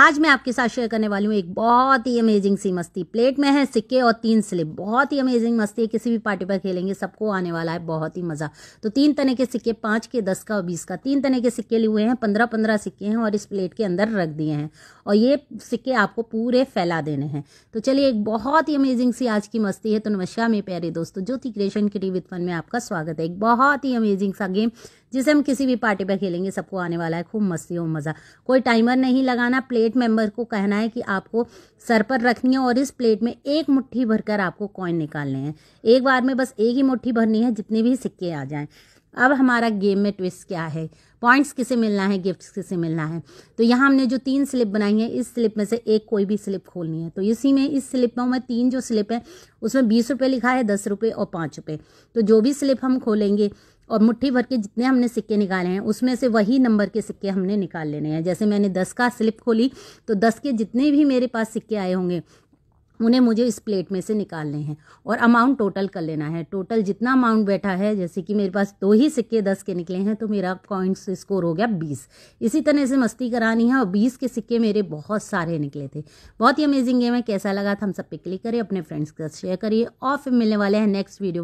आज मैं आपके साथ शेयर करने वाली हूँ एक बहुत ही अमेजिंग सी मस्ती प्लेट में है सिक्के और तीन स्लिप बहुत ही अमेजिंग मस्ती है किसी भी पार्टी पर खेलेंगे सबको आने वाला है बहुत ही मज़ा तो तीन तने के सिक्के पांच के दस का और बीस का तीन तने के सिक्के लिए हुए हैं पंद्रह पंद्रह सिक्के हैं और इस प्लेट के अंदर रख दिए हैं और ये सिक्के आपको पूरे फैला देने हैं तो चलिए एक बहुत ही अमेजिंग सी आज की मस्ती है तो नमस्कार मेरे प्यारे दोस्तों ज्योति क्रिएशन के टी विथ फन में आपका स्वागत है एक बहुत ही अमेजिंग सा गेम जिसे हम किसी भी पार्टी पर खेलेंगे सबको आने वाला है खूब मस्ती और मज़ा कोई टाइमर नहीं लगाना प्लेट मेंबर को कहना है कि आपको सर पर रखनी है और इस प्लेट में एक मुट्ठी भरकर आपको कॉइन निकालने हैं एक बार में बस एक ही मुट्ठी भरनी है जितने भी सिक्के आ जाएँ अब हमारा गेम में ट्विस्ट क्या है पॉइंट्स किसे मिलना है गिफ्ट्स किसे मिलना है तो यहाँ हमने जो तीन स्लिप बनाई है इस स्लिप में से एक कोई भी स्लिप खोलनी है तो इसी में इस स्लिप में हमें तीन जो स्लिप है उसमें बीस रुपये लिखा है दस रुपये और पाँच रुपये तो जो भी स्लिप हम खोलेंगे और मुट्ठी भर के जितने हमने सिक्के निकाले हैं उसमें से वही नंबर के सिक्के हमने निकाल लेने हैं जैसे मैंने दस का स्लिप खोली तो दस के जितने भी मेरे पास सिक्के आए होंगे उन्हें मुझे इस प्लेट में से निकालने हैं और अमाउंट टोटल कर लेना है टोटल जितना अमाउंट बैठा है जैसे कि मेरे पास दो ही सिक्के दस के निकले हैं तो मेरा पॉइंट्स स्कोर हो गया बीस इसी तरह से मस्ती करानी है और बीस के सिक्के मेरे बहुत सारे निकले थे बहुत ही अमेजिंग गेम है कैसा लगा था हम सब पे क्लिक करिए अपने फ्रेंड्स के साथ शेयर करिए और फिर मिलने वाले हैं नेक्स्ट वीडियो